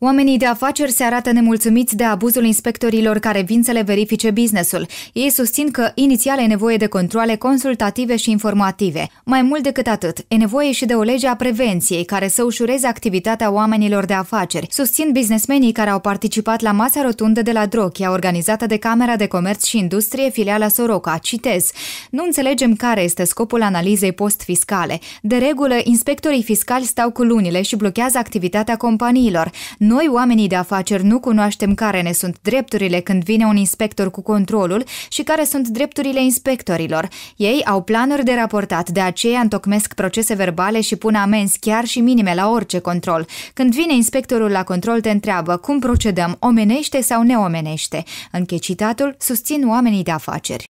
Oamenii de afaceri se arată nemulțumiți de abuzul inspectorilor care vin să le verifice businessul. Ei susțin că inițial e nevoie de controle consultative și informative. Mai mult decât atât, e nevoie și de o lege a prevenției care să ușureze activitatea oamenilor de afaceri. Susțin businessmenii care au participat la masa rotundă de la Drochia, organizată de Camera de Comerț și Industrie filiala Soroca. Citez. Nu înțelegem care este scopul analizei post-fiscale. De regulă, inspectorii fiscali stau cu lunile și blochează activitatea companiilor. Noi, oamenii de afaceri, nu cunoaștem care ne sunt drepturile când vine un inspector cu controlul și care sunt drepturile inspectorilor. Ei au planuri de raportat, de aceea întocmesc procese verbale și pun amenzi chiar și minime la orice control. Când vine inspectorul la control, te întreabă cum procedăm, omenește sau neomenește. Închecitatul susțin oamenii de afaceri.